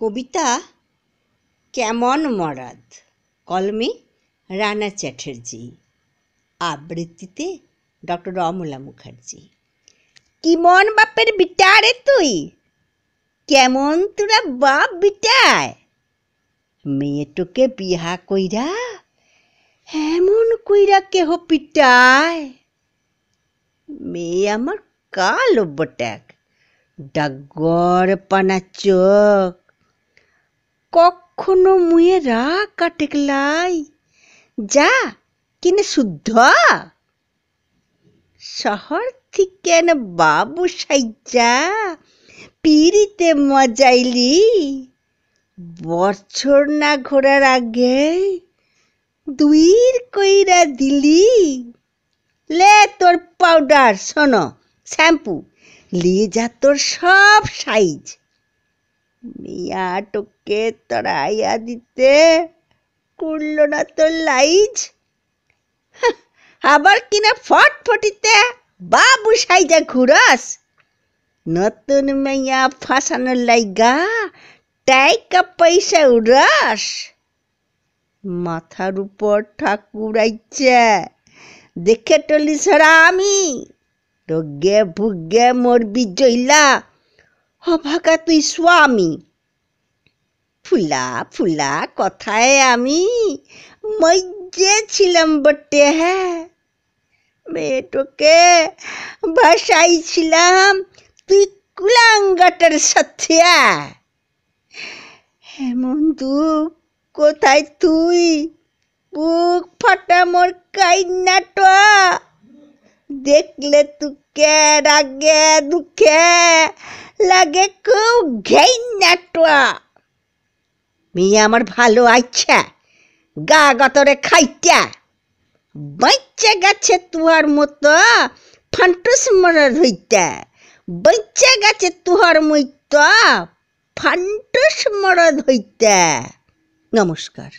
কবিতা কেমন মরাদ কলমে রানা চ্যাটার্জি আবৃত্তিতে ডক্টর অমলা মুখার্জি কিমন বাপের বিটা রে তুই কেমন তোরা বাপ বিটায় মেয়েটুকে বিহা কইরা এমন কইরা কেহ পিটায় মেয়ে আমার কালো বটাক ডগর পানা চোখ কখনো মুয়ে রা কাটেকলাই যা কিনে শুদ্ধ শহর থেকে বাবু সাইজা পিড়িতে মজাইলি বছর না ঘোরার আগে দুইর কইরা দিলি লে তোর পাউডার শোনো শ্যাম্পু লিয়ে যা তোর সব সাইজ মিয়া টোকে তরাইয়া দিতে করল না তো লাইজ আবার কিনা ফটফটিতে বাবু সাইজা ঘুরস নতুন মেয়া ফাঁসানোর লাইগা টাইকা পয়সা উড়স মাথার উপর ঠাকুর আইছে দেখে টলি সরা আমি রোগে ভুগে মরবি জইলা হভাকা তুই স্বামী ফুলা ফুলা কথায় আমি মজ্জে ছিলাম বটে হ্যাঁ মেয়েটোকে ভাসাইছিলাম তুই কুলাঙ্গাটার সাথে হ্যাঁ। হেমন্তু কোথায় তুই বুক ফাটা মোর কাইনাটা দেখলে তুকে রাগে দুঃখে লাগে খুব ঘেই নাটোয়া মেয়ে আমার ভালো আইছা গা গতরে খাইটা বাঁচে গেছে তুহার মতো ফান্টুস মনে হইতা বাঁচে গেছে তুহার মতো ফান্টুস মরদ হইতা নমস্কার